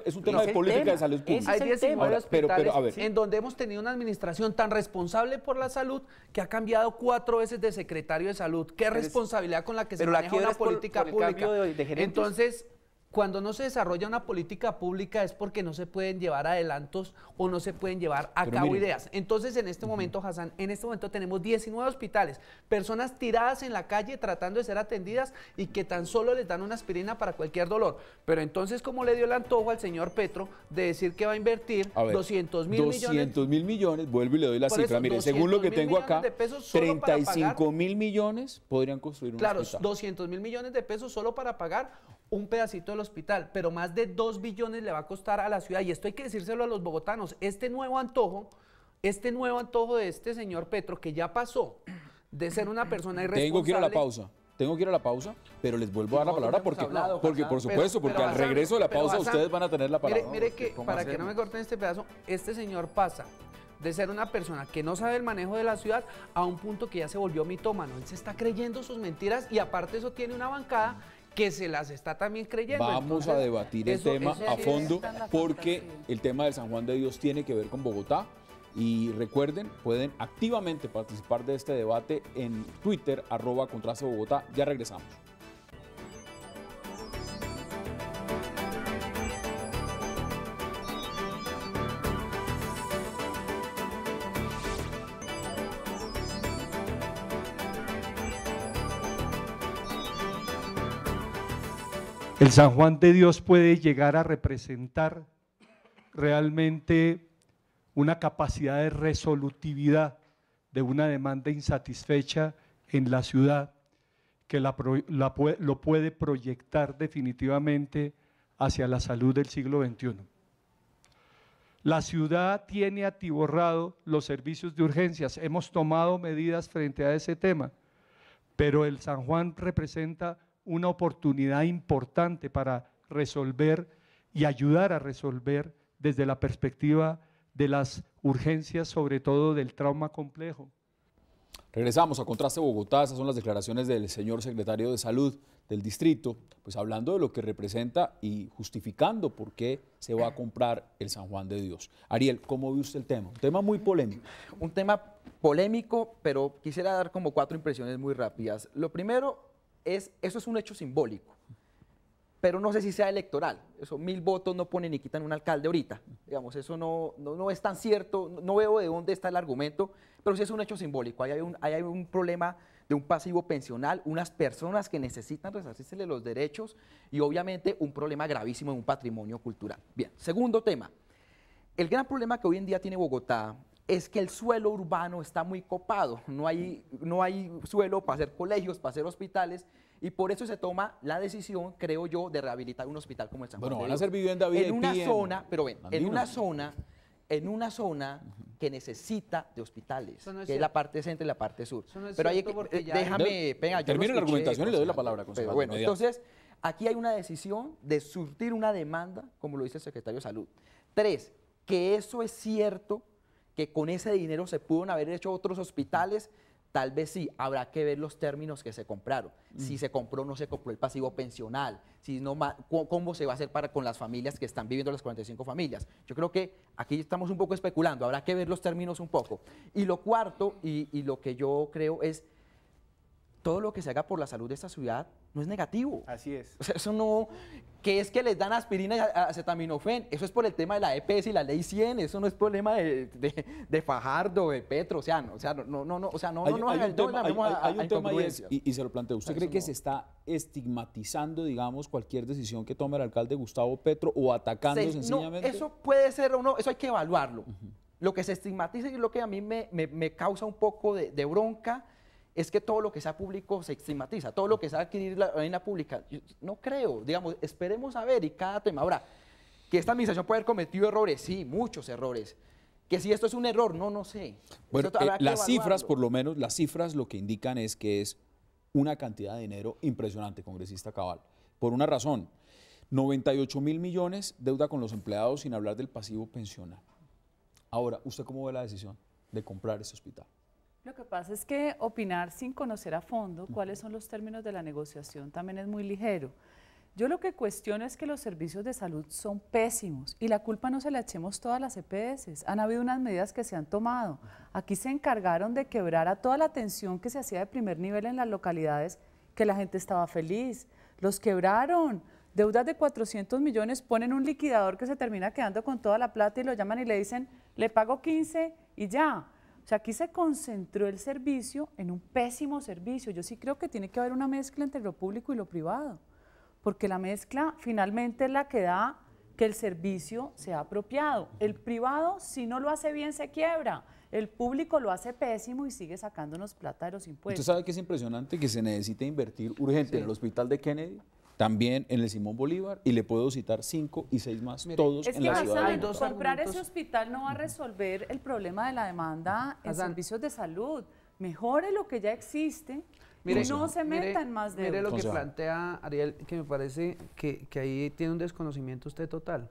es, un tema, de política de salud pública. Hay 19 hospitales en donde hemos tenido una administración tan responsable por la salud que ha cambiado cuatro veces de secretario de salud. Qué responsabilidad con la que se maneja una política pública. entonces cuando no se desarrolla una política pública es porque no se pueden llevar adelantos o no se pueden llevar a cabo ideas. Entonces, en este momento, Hassan, en este momento tenemos 19 hospitales, personas tiradas en la calle tratando de ser atendidas y que tan solo les dan una aspirina para cualquier dolor. Pero entonces, ¿cómo le dio el antojo al señor Petro de decir que va a invertir a 200 mil millones? 200 mil millones, vuelvo y le doy la cifra. mire, según lo que tengo acá, 35 mil millones podrían construir un hospital. Claro, 200 mil millones de pesos solo para pagar un pedacito de hospital, pero más de 2 billones le va a costar a la ciudad. Y esto hay que decírselo a los bogotanos. Este nuevo antojo, este nuevo antojo de este señor Petro, que ya pasó de ser una persona irresponsable. Tengo que ir a la pausa tengo que ir a la pausa, pero les vuelvo a dar la palabra porque, porque por supuesto, porque al regreso de la pausa ustedes van a tener la palabra. Mire, que, para que no me corten este pedazo, este señor pasa de ser una persona que no sabe el manejo de la ciudad a un punto que ya se volvió mitómano. Él se está creyendo sus mentiras y aparte eso tiene una bancada que se las está también creyendo. Vamos a debatir el tema a fondo porque el tema del San Juan de Dios tiene que ver con Bogotá. Y recuerden, pueden activamente participar de este debate en Twitter, arroba Contraste Bogotá. Ya regresamos. El San Juan de Dios puede llegar a representar realmente una capacidad de resolutividad de una demanda insatisfecha en la ciudad que lo puede proyectar definitivamente hacia la salud del siglo XXI. La ciudad tiene atiborrado los servicios de urgencias. Hemos tomado medidas frente a ese tema, pero el San Juan representa una oportunidad importante para resolver y ayudar a resolver desde la perspectiva de las urgencias, sobre todo del trauma complejo. Regresamos a Contraste Bogotá, esas son las declaraciones del señor secretario de Salud del distrito, pues hablando de lo que representa y justificando por qué se va a comprar el San Juan de Dios. Ariel, ¿cómo ve usted el tema? Un tema muy polémico. Un tema polémico, pero quisiera dar como cuatro impresiones muy rápidas. Lo primero, eso es un hecho simbólico. Pero no sé si sea electoral. Eso, mil votos no ponen ni quitan un alcalde ahorita. Digamos, eso no, no, es tan cierto. No veo de dónde está el argumento, pero sí es un hecho simbólico. Ahí hay un, hay un problema de un pasivo pensional, unas personas que necesitan resarcirse de los derechos y obviamente un problema gravísimo en un patrimonio cultural. Bien, segundo tema. El gran problema que hoy en día tiene Bogotá es que el suelo urbano está muy copado, no hay, suelo para hacer colegios, para hacer hospitales, y por eso se toma la decisión, creo yo, de rehabilitar un hospital como el San Juan. Bueno, van a ser vivienda bien. En una zona, pero ven, en una zona, en una zona que necesita de hospitales, que es la parte centro y la parte sur. No pero hay que, eh, déjame, venga, yo termino la argumentación y le doy la palabra. Pero bueno, entonces, aquí hay una decisión de surtir una demanda, como lo dice el secretario de Salud. Tres, que eso es cierto que con ese dinero se pudieron haber hecho otros hospitales, tal vez sí, habrá que ver los términos que se compraron, si mm. se compró o no se compró el pasivo pensional, si cómo se va a hacer para con las familias que están viviendo las 45 familias. Yo creo que aquí estamos un poco especulando, habrá que ver los términos un poco. Y lo cuarto, y lo que yo creo es todo lo que se haga por la salud de esta ciudad no es negativo. Así es. O sea, eso no, que es que les dan aspirina y acetaminofén, eso es por el tema de la EPS y la ley 100, eso no es problema de, de, Fajardo, de Petro, o sea, no, sea, no, no, no, o sea, no, hay, no, no, hay, un tema y, y, se lo planteo, ¿usted cree que se está estigmatizando, digamos, cualquier decisión que tome el alcalde Gustavo Petro o atacando sencillamente? No, eso puede ser o no, eso hay que evaluarlo. Lo que se estigmatiza y lo que a mí me, me, causa un poco de, de bronca es que todo lo que sea público se estigmatiza, todo lo que sea adquirir la arena pública. no creo, digamos, esperemos a ver y cada tema. Ahora, que esta administración puede haber cometido errores, sí, muchos errores. Que si esto es un error, no, no sé. Bueno, eh, las cifras, por lo menos, las cifras lo que indican es que es una cantidad de dinero impresionante, congresista Cabal, por una razón. 98 mil millones deuda con los empleados sin hablar del pasivo pensional. Ahora, ¿usted cómo ve la decisión de comprar ese hospital? Lo que pasa es que opinar sin conocer a fondo cuáles son los términos de la negociación también es muy ligero. Yo lo que cuestiono es que los servicios de salud son pésimos y la culpa no se la echemos todas las EPS. Han habido unas medidas que se han tomado. Aquí se encargaron de quebrar a toda la atención que se hacía de primer nivel en las localidades, que la gente estaba feliz. Los quebraron. Deudas de 400 millones, ponen un liquidador que se termina quedando con toda la plata y lo llaman y le dicen, le pago 15 y ya. O sea, aquí se concentró el servicio en un pésimo servicio. Yo sí creo que tiene que haber una mezcla entre lo público y lo privado, porque la mezcla finalmente es la que da que el servicio sea apropiado. El privado, si no lo hace bien, se quiebra. El público lo hace pésimo y sigue sacándonos plata de los impuestos. Usted sabe que es impresionante que se necesite invertir urgente en el hospital de Kennedy también en el Simón Bolívar, y le puedo citar cinco y seis más, todos en la ciudad Comprar ese hospital no va a resolver el problema de la demanda en servicios de salud. Mejore lo que ya existe y no se metan más de Mire lo que plantea Ariel, que me parece que, que, ahí tiene un desconocimiento usted total.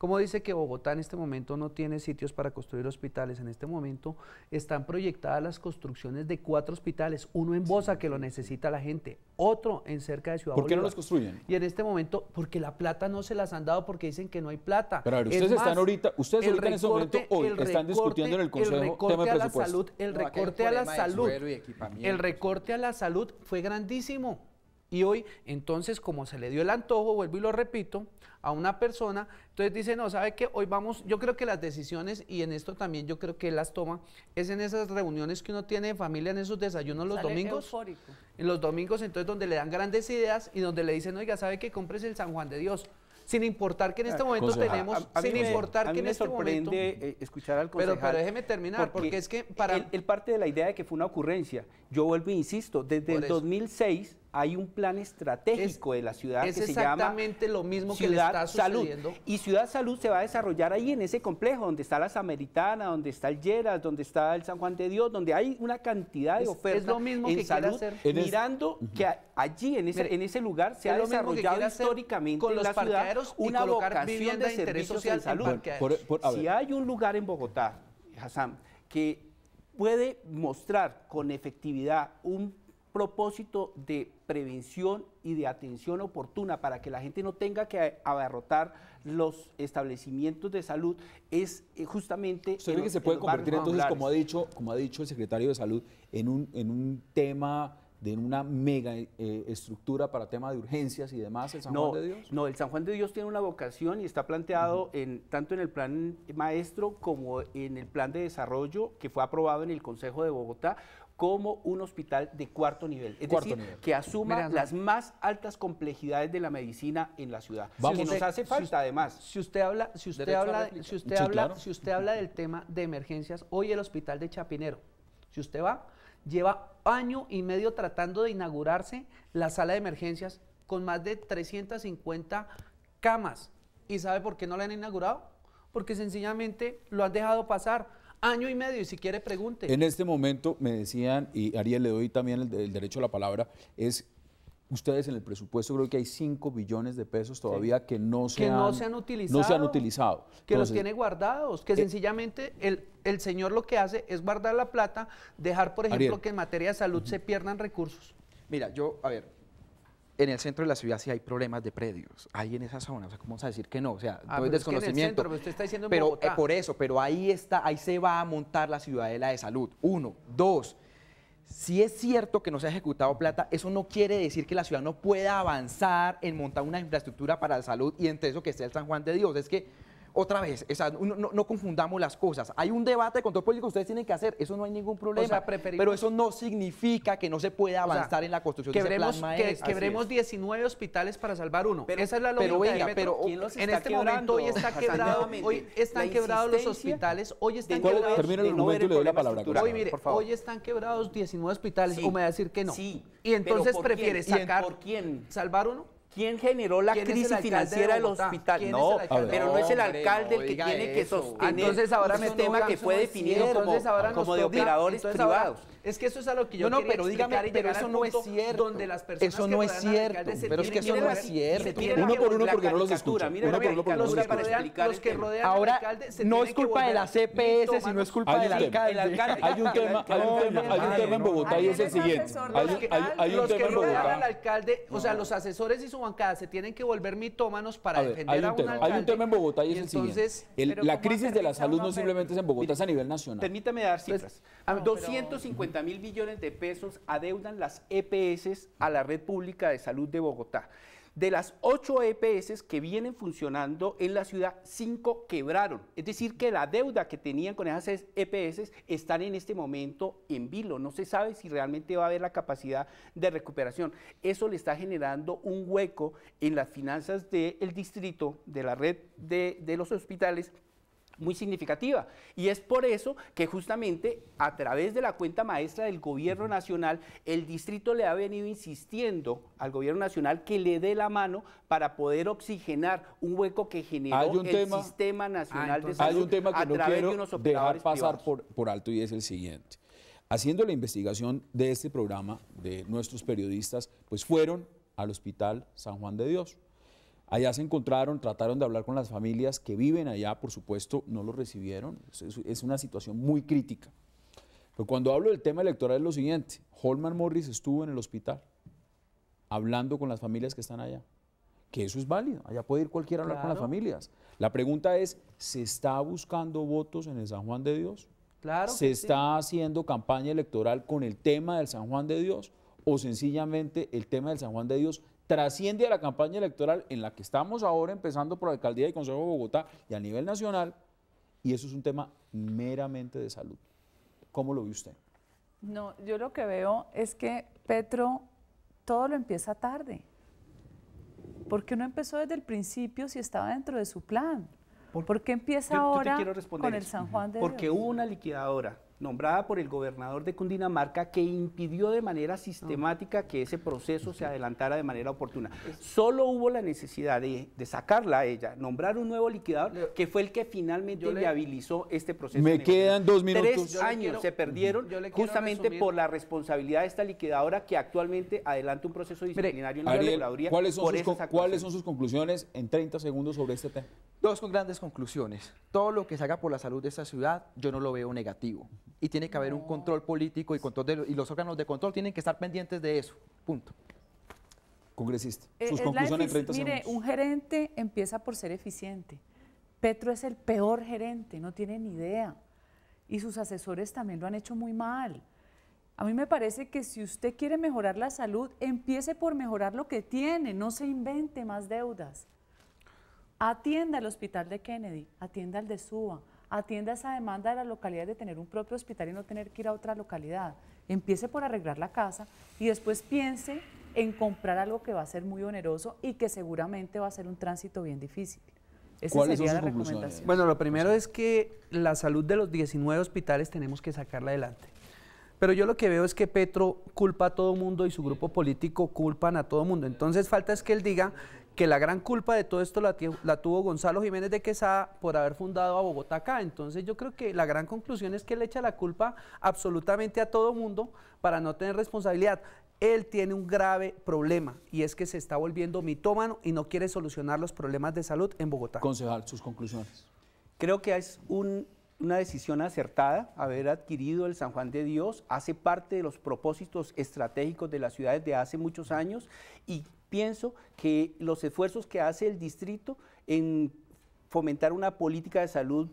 Como dice que Bogotá en este momento no tiene sitios para construir hospitales, en este momento están proyectadas las construcciones de cuatro hospitales, uno en Bosa que lo necesita la gente, otro en cerca de Ciudad ¿Por qué no los construyen? Y en este momento, porque la plata no se las han dado porque dicen que no hay plata. Pero ustedes están ahorita, ustedes ahorita en este momento hoy están discutiendo en el Consejo el tema de salud, el recorte a la salud, el recorte a la salud fue grandísimo. Y hoy, entonces, como se le dio el antojo, vuelvo y lo repito, a una persona, entonces dice, no, ¿sabe qué? Hoy vamos, yo creo que las decisiones, y en esto también yo creo que él las toma, es en esas reuniones que uno tiene de familia, en esos desayunos los domingos. En los domingos, entonces, donde le dan grandes ideas y donde le dicen, oiga, ¿sabe qué? Compres el San Juan de Dios sin importar que en ah, este momento tenemos, sin importar que en este momento... sorprende eh, escuchar al concejal. Pero, pero déjeme terminar, porque, es que para... el parte de la idea de que fue una ocurrencia. Yo vuelvo e insisto, desde el 2006 hay un plan estratégico de la ciudad que se llama exactamente lo mismo que Ciudad le Salud. Y Ciudad Salud se va a desarrollar ahí en ese complejo donde está la Samaritana, donde está el Lleras, donde está el San Juan de Dios, donde hay una cantidad de ofertas. Es lo mismo en que salud, hacer. mirando que allí en ese, en ese lugar se ha desarrollado históricamente con en la ciudad una vocación de servicios social salud. si hay un lugar en Bogotá, Hassan, que puede mostrar con efectividad un propósito de prevención y de atención oportuna para que la gente no tenga que abarrotar los establecimientos de salud es eh, justamente ¿Usted cree que se puede convertir entonces como ha dicho como ha dicho el secretario de salud en un en un tema de una mega eh, estructura para tema de urgencias y demás, el San Juan de Dios? No, el San Juan de Dios tiene una vocación y está planteado en, tanto en el plan maestro como en el plan de desarrollo que fue aprobado en el Consejo de Bogotá como un hospital de cuarto nivel. Es decir, que asuma las más altas complejidades de la medicina en la ciudad. Vamos. nos hace falta, además. Si usted habla, si usted si usted habla, si usted habla del tema de emergencias, hoy el hospital de Chapinero, si usted va, lleva año y medio tratando de inaugurarse la sala de emergencias con más de 350 camas. ¿Y sabe por qué no la han inaugurado? Porque sencillamente lo han dejado pasar Año y medio, y si quiere, pregunte. En este momento me decían, y Ariel, le doy también el, derecho a la palabra, es ustedes en el presupuesto creo que hay 5 billones de pesos todavía que no se, han, se han utilizado. Que los tiene guardados, que eh, sencillamente el, el, señor lo que hace es guardar la plata, dejar, por ejemplo, que en materia de salud se pierdan recursos. Mira, yo, a ver, en el centro de la ciudad sí hay problemas de predios, hay en esa zona, o sea, ¿cómo vamos a decir que no? O sea, ah, no es desconocimiento. pero usted está pero, eh, por eso, pero ahí está, ahí se va a montar la ciudadela de salud. Uno, dos. Si es cierto que no se ha ejecutado plata, eso no quiere decir que la ciudad no pueda avanzar en montar una infraestructura para la salud y entre eso que esté el San Juan de Dios. Es que otra vez, no, confundamos las cosas. Hay un debate con control político que ustedes tienen que hacer, eso no hay ningún problema. pero eso no significa que no se pueda avanzar en la construcción de ese plan quebremos 19 hospitales para salvar uno. Esa es la lógica. Pero, venga, en este momento hoy está quebrado, hoy están quebrados los hospitales, hoy están quebrados. Hoy, están quebrados 19 hospitales, o me va a decir que no. y entonces prefiere sacar, salvar uno ¿Quién generó la crisis financiera del hospital? No, pero no es el alcalde el que tiene que sostener entonces ahora un tema que fue definido como de operadores privados. Es que eso es a lo que yo no, no, pero pero eso no es cierto. Donde las personas eso no es cierto. Pero es que eso no es cierto. Uno por uno porque no los escucha. Uno por uno porque no los escucha. Los que Ahora no es culpa de la CPS, sino es culpa del alcalde. Hay un tema, en Bogotá y es el siguiente. Hay un tema en Bogotá. al alcalde, o sea, los asesores y su bancada se tienen que volver mitómanos para defender a un alcalde. Hay un tema en Bogotá y es el siguiente. La crisis de la salud no simplemente es en Bogotá, es a nivel nacional. Permítame dar cifras. 250 50 mil millones de pesos adeudan las EPS a la Red Pública de Salud de Bogotá. De las ocho EPS que vienen funcionando en la ciudad, cinco quebraron. Es decir, que la deuda que tenían con esas EPS están en este momento en vilo. No se sabe si realmente va a haber la capacidad de recuperación. Eso le está generando un hueco en las finanzas del distrito, de la red de los hospitales muy significativa. Y es por eso que justamente a través de la cuenta maestra del gobierno nacional, el distrito le ha venido insistiendo al gobierno nacional que le dé la mano para poder oxigenar un hueco que generó el sistema nacional ah, de salud. Hay un tema que a no través quiero de unos dejar pasar por, por alto y es el siguiente. Haciendo la investigación de este programa, de nuestros periodistas, pues fueron al Hospital San Juan de Dios. Allá se encontraron, trataron de hablar con las familias que viven allá, por supuesto, no lo recibieron. Es, una situación muy crítica. Pero cuando hablo del tema electoral es lo siguiente. Holman Morris estuvo en el hospital hablando con las familias que están allá. Que eso es válido. Allá puede ir cualquiera a hablar con las familias. La pregunta es, ¿se está buscando votos en el San Juan de Dios? Claro. ¿Se está haciendo campaña electoral con el tema del San Juan de Dios? o sencillamente el tema del San Juan de Dios trasciende a la campaña electoral en la que estamos ahora, empezando por la alcaldía y Consejo de Bogotá y a nivel nacional, y eso es un tema meramente de salud. ¿Cómo lo ve usted? No, yo lo que veo es que Petro todo lo empieza tarde. ¿Por qué no empezó desde el principio si estaba dentro de su plan? ¿Por, qué empieza ahora con el San Juan de Porque hubo una liquidadora nombrada por el gobernador de Cundinamarca, que impidió de manera sistemática que ese proceso se adelantara de manera oportuna. Solo hubo la necesidad de, sacarla a ella, nombrar un nuevo liquidador, que fue el que finalmente le, viabilizó este proceso. Me quedan dos minutos. Tres años se perdieron justamente por la responsabilidad de esta liquidadora que actualmente adelanta un proceso disciplinario en la reguladuría. ¿cuáles son, sus, conclusiones en 30 segundos sobre este tema? Dos grandes conclusiones. Todo lo que se haga por la salud de esta ciudad, yo no lo veo negativo y tiene que haber un control político y, y los órganos de control tienen que estar pendientes de eso. Punto. Congresista, eh, sus conclusiones frente a Mire, un gerente empieza por ser eficiente. Petro es el peor gerente, no tiene ni idea. Y sus asesores también lo han hecho muy mal. A mí me parece que si usted quiere mejorar la salud, empiece por mejorar lo que tiene, no se invente más deudas. Atienda al hospital de Kennedy, atienda al de Suba, atienda esa demanda de la localidad de tener un propio hospital y no tener que ir a otra localidad. Empiece por arreglar la casa y después piense en comprar algo que va a ser muy oneroso y que seguramente va a ser un tránsito bien difícil. Esa sería la recomendación. Bueno, lo primero es que la salud de los 19 hospitales tenemos que sacarla adelante. Pero yo lo que veo es que Petro culpa a todo mundo y su grupo político culpan a todo mundo. Entonces falta es que él diga, que la gran culpa de todo esto la, tuvo Gonzalo Jiménez de Quesada por haber fundado a Bogotá acá. Entonces yo creo que la gran conclusión es que él echa la culpa absolutamente a todo mundo para no tener responsabilidad. Él tiene un grave problema y es que se está volviendo mitómano y no quiere solucionar los problemas de salud en Bogotá. Concejal, sus conclusiones. Creo que es una decisión acertada haber adquirido el San Juan de Dios, hace parte de los propósitos estratégicos de las ciudades de hace muchos años y pienso que los esfuerzos que hace el distrito en fomentar una política de salud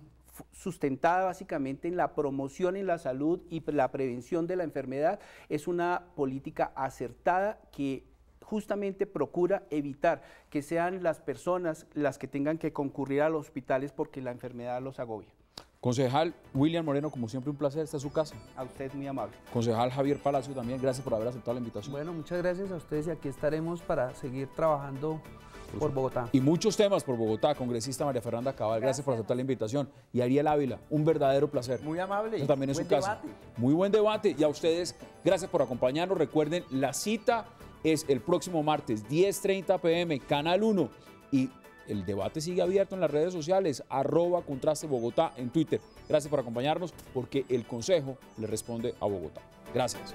sustentada básicamente en la promoción en la salud y la prevención de la enfermedad, es una política acertada que justamente procura evitar que sean las personas las que tengan que concurrir a los hospitales porque la enfermedad los agobia. Concejal William Moreno, como siempre, un placer. Está en su casa. A usted, muy amable. Concejal Javier Palacio, también, gracias por haber aceptado la invitación. Bueno, muchas gracias a ustedes y aquí estaremos para seguir trabajando por, Bogotá. Y muchos temas por Bogotá. Congresista María Fernanda Cabal, gracias, por aceptar la invitación. Y Ariel Ávila, un verdadero placer. Muy amable. y también es su casa. Muy buen debate. Y a ustedes, gracias por acompañarnos. Recuerden, la cita es el próximo martes, 10.30 pm, Canal 1. Y el debate sigue abierto en las redes sociales, arroba contraste Bogotá en Twitter. Gracias por acompañarnos porque el Consejo le responde a Bogotá. Gracias.